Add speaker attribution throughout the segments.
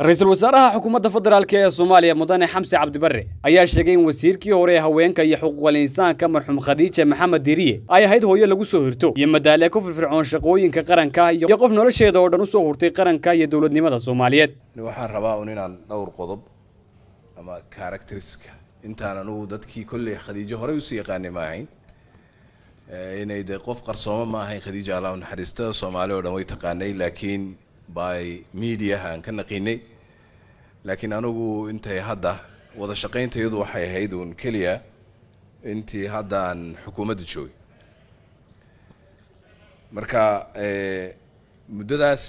Speaker 1: ra-iisul wasaaraha xukuumadda federaalk ee soomaaliya mudane xamse cabdibare ayaa sheegay in wasiirkii hore ee haweenka iyo xuquuqal insaanka marxuum khadiija maxamed diriye ay ahayd hooyo lagu soo hirto iyo madaale ku firfircoon shaqooyinka qaranka iyo qof nolosheeda oo dhan usoo hurtay qaranka iyo dowladnimada soomaaliyeed waxaan rabaa un inaan dhowr qodob ama karakteriska intaan anugu dadkii kolley khadiijo horey usii yaqaanay ma ahayn eh, inay dee qof qarsoomo ma ahayn khadiija allah naxariista soomaali oo dhan way taqaanay laakiin anigu intay hadda wada shaqaynta iyadu waxay ahayd uun keliya intii hadda aan xukuumadda joogay marka eh, muddadaas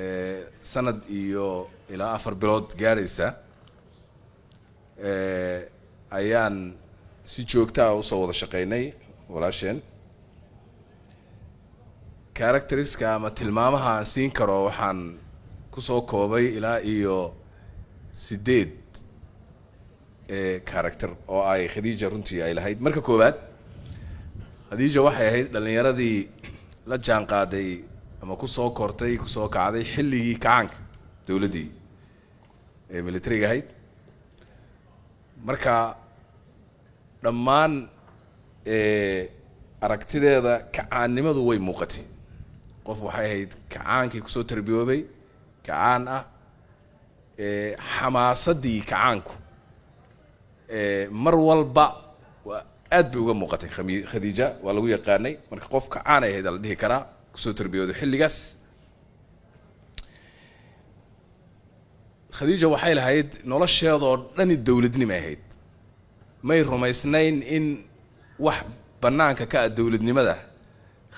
Speaker 1: eh, sanad iyo ilaa afar bilood gaadhaysa eh, ayaan si joogta usoo wada shaqaynay walaasheen characteriska ama tilmaamaha aan siin karo waxaan kusoo koobay ilaa iyo sideed eh, character oo ay khadiija runtii ay lahayd marka koowaad khadiija waxay ahayd dhallinyaradii la jaan qaaday ama kusoo kortay kusoo kacday xilligii kacaanka dowladdii ee militariga ahayd marka dhammaan eh, aragtideeda kacaannimadu way muuqatay qof waxay ahayd kacaankii kusoo tarbiyoobay kacaan ah xamaasadii kacaanku mar walba waa aad bay uga muuqatay khadiija waa lagu yaqaanay marka qof kacaan ay ahayd la dhihi karaa kusoo tarbiyoodo xilligaas khadiija waxay lahayd nolosheedoo dhani dawladnimay ahayd may rumaysnayn in wax bannaanka ka ah dowladnimada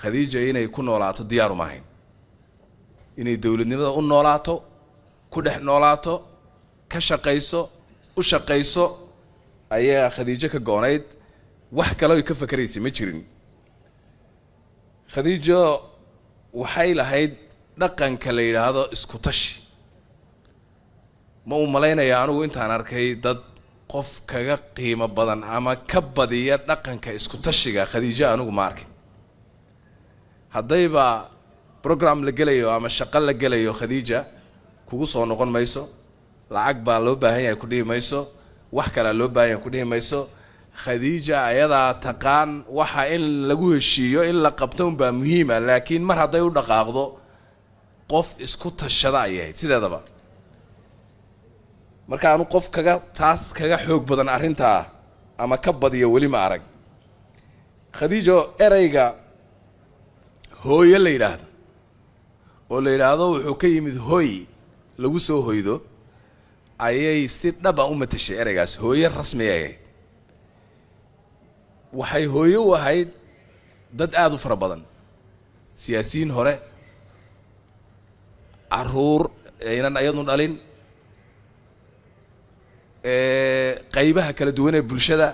Speaker 1: khadiija inay ku noolaato diyaaruma ahayn inay dowladnimada u noolaato ku dhex noolaato ka shaqayso u shaqayso ayaa khadiijo ka goonayd wax kale oy ka fakaraysay ma jirin khadiijo waxay lahayd dhaqanka la yidhaahdo iskutashi ma uu malaynaya anugu intaan arkay dad qof kaga qiimo badan ama ka badiya dhaqanka isku tashiga khadiijo anugu ma arkay haddayba programme la gelayo ama shaqo la gelayo khadiija kugu soo noqon mayso lacag baa loo baahan yahay kudhihi mayso wax kalea loo baahan yahay kudhihi mayso khadiija ayadaa taqaan waxa in lagu heshiiyo in la qabto unbaa muhiima laakiin mar hadday u dhaqaaqdo qof isku tashada ay ahayd sideedaba anu qof kaga taas kaga xoog badan arrintaa ama ka badiya weli ma arag khadiijo ereyga hooyo la yidhaahdo oo la yidhaahdo wuxuu ka yimid hooy lagu soo hoydo ayay si dhaba ah u matashay ereygaas hooye rasmiya ahayd waxay hooye u ahayd dad aada u fara badan siyaasiyiin hore caruur aynan ayadnu dhalin qaybaha kala duwan ee bulshada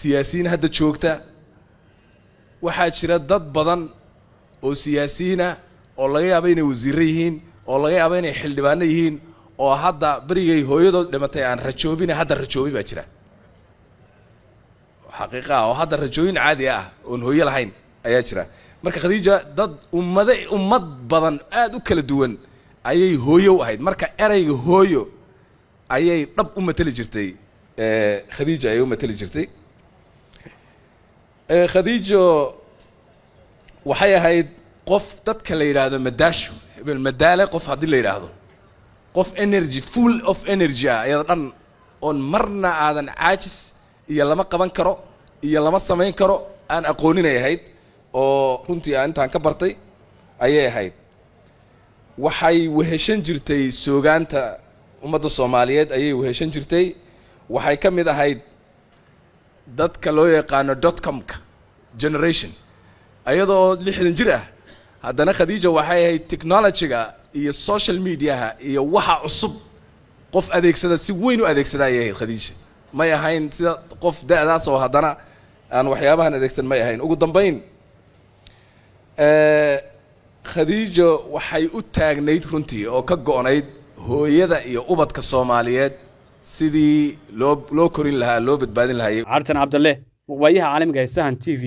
Speaker 1: siyaasiyiin hadda joogta waxaa jira dad badan oo siyaasiyiina ah oo laga yaaba inay wasiirro yihiin oo laga yaaba inay xildhibaano yihiin oo hadda berigay hooyadood dhimatay aan rajoobina hadda rajoobi baa jira xaqiiqa ah oo hadda rajooyin caadi ah oon hooyo lahayn ayaa jira marka khadiija dad ummada ummad badan aada u kala duwan ayay hooyo u ahayd marka erayga hooyo ayay dhab u mateli jirtay khadiija ayay u mateli jirtay khadiijo waxay ahayd qof dadka la yidhaahdo madaasho hebel madaale qof haddii la yidhaahdo qof energy full of energy ah iyada dhan oon marna aadan caajis iyo lama qaban karo iyo lama samayn karo aan aqooninay ahayd oo runtii aan intaan ka bartay ayay ahayd waxay weheshan jirtay soogaanta ummadda soomaaliyeed ayay weheshan jirtay waxay ka mid ahayd dadka loo yaqaano dotcomka generation ayadoo lixdan jir ah haddana khadiija waxay ahayd technologyga iyo social mediaha iyo waxa cusub qof adeegsada si weyn u adeegsada ayay ahayd khadiija may ahayn sida qof da-daas oo haddana aan waxyaabahan adeegsan may ahayn ugu dambayn eh, khadiijo waxay u taagnayd runtii oo ka go'nayd hooyada iyo ubadka soomaaliyeed sidii loo loo korin lahaa loo badbaadin lahaa cartan cabdalle waqwaayaha caalamiga ee sahan t v